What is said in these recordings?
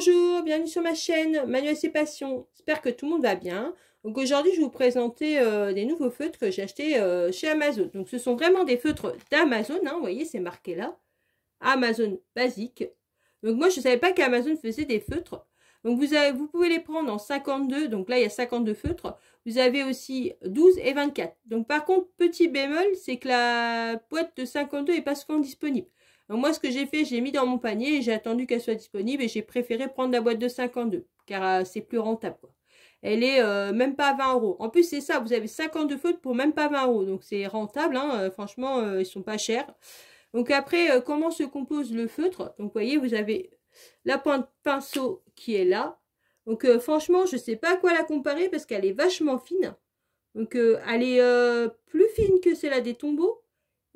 Bonjour, bienvenue sur ma chaîne Manuel ses passions. J'espère que tout le monde va bien. aujourd'hui, je vais vous présenter euh, des nouveaux feutres que j'ai achetés euh, chez Amazon. Donc ce sont vraiment des feutres d'Amazon, hein, vous voyez, c'est marqué là. Amazon basique. Donc moi, je ne savais pas qu'Amazon faisait des feutres. Donc vous, avez, vous pouvez les prendre en 52, donc là il y a 52 feutres. Vous avez aussi 12 et 24. Donc par contre, petit bémol, c'est que la boîte de 52 n'est pas souvent disponible. Donc moi, ce que j'ai fait, j'ai mis dans mon panier et j'ai attendu qu'elle soit disponible et j'ai préféré prendre la boîte de 52 car euh, c'est plus rentable. Elle est euh, même pas à 20 euros. En plus, c'est ça, vous avez 52 feutres pour même pas 20 euros. Donc c'est rentable, hein, euh, franchement, ils sont pas chers. Donc après, comment se compose le feutre Donc vous voyez, vous avez la pointe pinceau qui est là. Donc franchement, je sais pas à quoi la comparer parce qu'elle est vachement fine. Donc elle est plus fine que celle-là des tombeaux.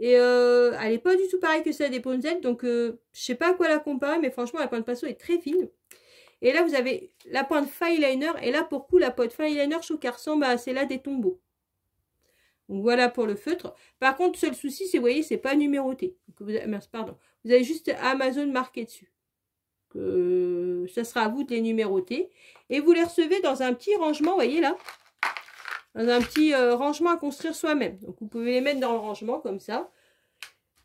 Et euh, elle n'est pas du tout pareille que celle des ponzettes. Donc, euh, je ne sais pas à quoi la comparer, mais franchement, la pointe pinceau est très fine. Et là, vous avez la pointe fine Et là, pour coup, la pointe fine je trouve qu'elle ressemble à celle-là des tombeaux. Donc, voilà pour le feutre. Par contre, seul souci, c'est, vous voyez, c'est pas numéroté. vous avez, pardon. Vous avez juste Amazon marqué dessus. Euh, ça sera à vous de les numéroter. Et vous les recevez dans un petit rangement, vous voyez là dans un petit euh, rangement à construire soi-même. Donc vous pouvez les mettre dans le rangement comme ça.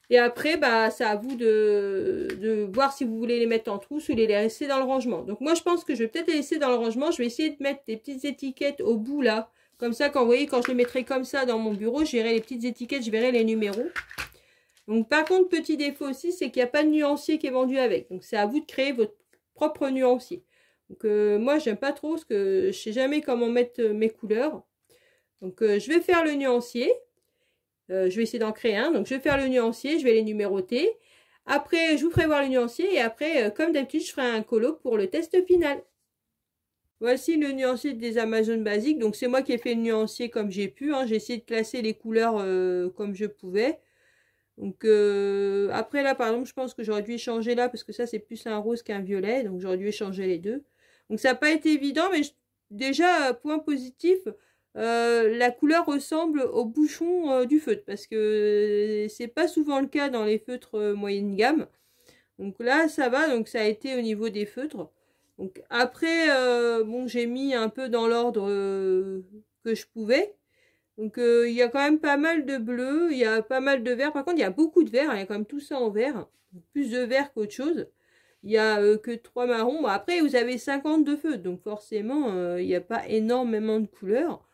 Et après, bah, c'est à vous de, de, voir si vous voulez les mettre en trousse ou les laisser dans le rangement. Donc moi, je pense que je vais peut-être les laisser dans le rangement. Je vais essayer de mettre des petites étiquettes au bout là. Comme ça, quand vous voyez, quand je les mettrai comme ça dans mon bureau, Je verrai les petites étiquettes, je verrai les numéros. Donc par contre, petit défaut aussi, c'est qu'il n'y a pas de nuancier qui est vendu avec. Donc c'est à vous de créer votre propre nuancier. Donc euh, moi, j'aime pas trop, parce que je sais jamais comment mettre euh, mes couleurs. Donc, euh, je vais faire le nuancier. Euh, je vais essayer d'en créer un. Donc, je vais faire le nuancier, je vais les numéroter. Après, je vous ferai voir le nuancier. Et après, euh, comme d'habitude, je ferai un colo pour le test final. Voici le nuancier des Amazon basiques. Donc, c'est moi qui ai fait le nuancier comme j'ai pu. Hein. J'ai essayé de classer les couleurs comme je pouvais. Donc, après, là, par exemple, je pense que j'aurais dû échanger là parce que ça, c'est plus un rose qu'un violet. Donc, j'aurais dû échanger les deux. Donc, ça n'a pas été évident, mais déjà, point positif, euh, la couleur ressemble au bouchon euh, du feutre parce que c'est pas souvent le cas dans les feutres euh, moyenne gamme. Donc là ça va, donc ça a été au niveau des feutres. Donc après, bon j'ai mis un peu dans l'ordre que je pouvais. Donc il y a quand même pas mal de bleu, il y a pas mal de vert. Par contre il y a beaucoup de vert, hein, il y a quand même tout ça en vert. Plus de vert qu'autre chose il y a que trois marrons. après, vous avez 52 feutres donc forcément, il n'y a pas énormément de couleurs.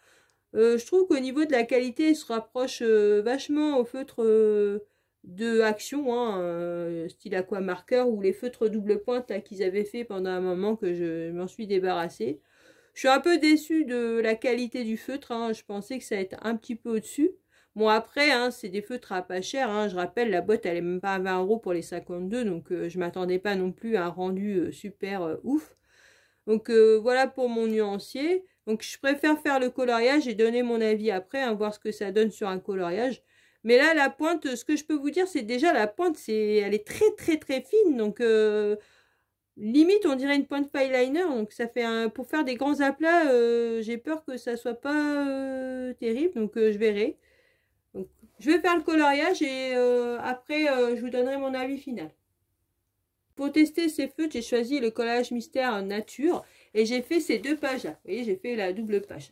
Euh, je trouve qu'au niveau de la qualité, il se rapproche euh, vachement au feutre euh, de Action, hein, style Aquamarker, ou les feutres double pointe qu'ils avaient fait pendant un moment que je m'en suis débarrassée. Je suis un peu déçue de la qualité du feutre, hein. je pensais que ça allait être un petit peu au-dessus. Bon après, hein, c'est des feutres à pas cher, hein. je rappelle, la boîte elle est même pas à 20 euros pour les 52, donc je m'attendais pas non plus à un rendu super ouf. Donc voilà pour mon nuancier. Donc je préfère faire le coloriage et donner mon avis après, hein, voir ce que ça donne sur un coloriage. Mais là, la pointe, ce que je peux vous dire, c'est déjà la pointe, c'est, elle est très très très fine. Donc euh, limite, on dirait une pointe fineliner. Donc ça fait un, pour faire des grands aplats, euh, j'ai peur que ça soit pas euh, terrible. Donc je verrai. je vais faire le coloriage et après, je vous donnerai mon avis final. Pour tester ces feutres, j'ai choisi le collage mystère nature et j'ai fait ces deux pages. Vous voyez, j'ai fait la double page.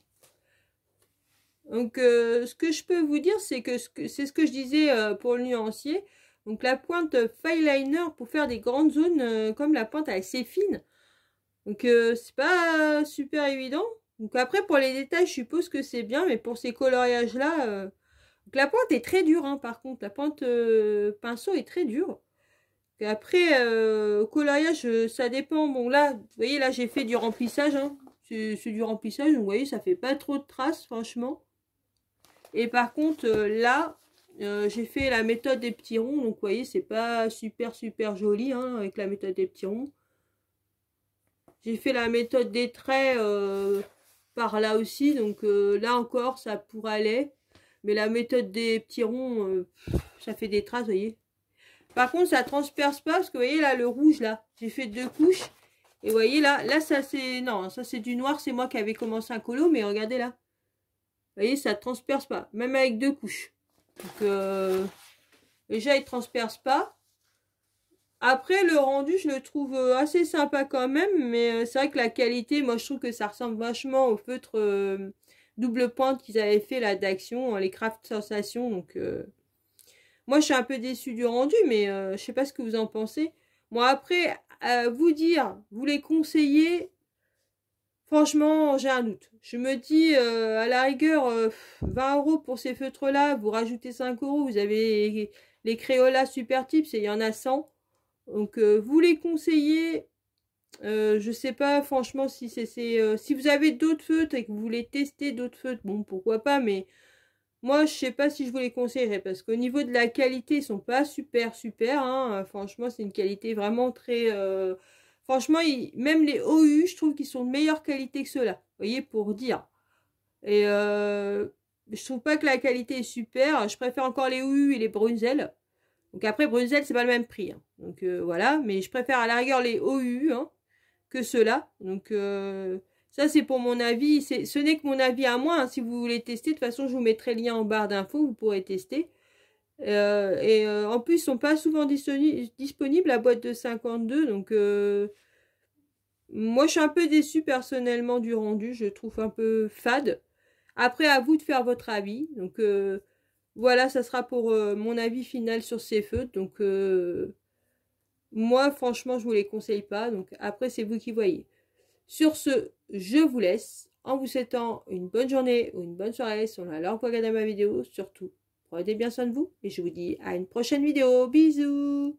Donc, euh, ce que je peux vous dire, c'est que c'est ce que je disais euh, pour le nuancier. Donc, la pointe Fineliner pour faire des grandes zones euh, comme la pointe, assez fine. Donc, c'est pas super évident. Donc, après, pour les détails, je suppose que c'est bien. Mais pour ces coloriages-là, la pointe est très dure. Hein, par contre, la pointe pinceau est très dure après, euh, collage euh, ça dépend. Bon, là, vous voyez, là, j'ai fait du remplissage. Hein. C'est du remplissage, vous voyez, ça fait pas trop de traces, franchement. Et par contre, euh, là, j'ai fait la méthode des petits ronds. Donc, vous voyez, c'est pas super, super joli hein, avec la méthode des petits ronds. J'ai fait la méthode des traits par là aussi. Donc, là encore, ça pourrait aller. Mais la méthode des petits ronds, ça fait des traces, vous voyez. Par contre, ça transperce pas parce que vous voyez là, le rouge là, j'ai fait deux couches. Et vous voyez là, là ça c'est... Non, ça c'est du noir, c'est moi qui avais commencé un colo, mais regardez là. Vous voyez, ça transperce pas, même avec deux couches. Donc euh, déjà, il transperce pas. Après, le rendu, je le trouve euh, assez sympa quand même, mais euh, c'est vrai que la qualité, moi je trouve que ça ressemble vachement au feutre double pointe qu'ils avaient fait là d'action, les craft sensations, donc... Moi, je suis un peu déçue du rendu, mais je euh, je sais pas ce que vous en pensez. Moi, après, vous dire, vous les conseiller, franchement, j'ai un doute. Je me dis, euh, à la rigueur, 20 euh, euros pour ces feutres-là, vous rajoutez 5 euros, vous avez les, créolas Super Tips il y en a 100. Donc, vous les conseillez, je je sais pas franchement si c'est si vous avez d'autres feutres et que vous voulez tester d'autres feutres, bon pourquoi pas, mais moi, je sais pas si je vous les conseillerais parce qu'au niveau de la qualité, ils sont pas super super. Hein. Euh, franchement, c'est une qualité vraiment très... Euh, franchement, même les OU, je trouve qu'ils sont de meilleure qualité que ceux-là. Vous voyez, pour dire. Et euh... je trouve pas que la qualité est super. Je préfère encore les OU et les Brunzel. Donc après, Brunzel, c'est pas le même prix. Hein. Donc euh, voilà, mais je préfère à la rigueur les OU hein, que ceux-là. Donc... Ça, c'est pour mon avis. Ce n'est que mon avis à moi. Hein. Si vous voulez tester, de toute façon, je vous mettrai le lien en barre d'infos. Vous pourrez tester. Euh, et euh, en plus, ils sont pas souvent disponibles, à boîte de 52. Donc, euh, moi, je suis un peu déçue personnellement du rendu. Je trouve un peu fade. Après, à vous de faire votre avis. Donc, voilà, ça sera pour mon avis final sur ces feux. Donc, moi, franchement, je vous les conseille pas. Donc, après, c'est vous qui voyez. Sur ce, je vous laisse en vous souhaitant une bonne journée ou une bonne soirée on l'heure pour regarder regarder ma vidéo. Surtout, prenez bien soin de vous et je vous dis à une prochaine vidéo. Bisous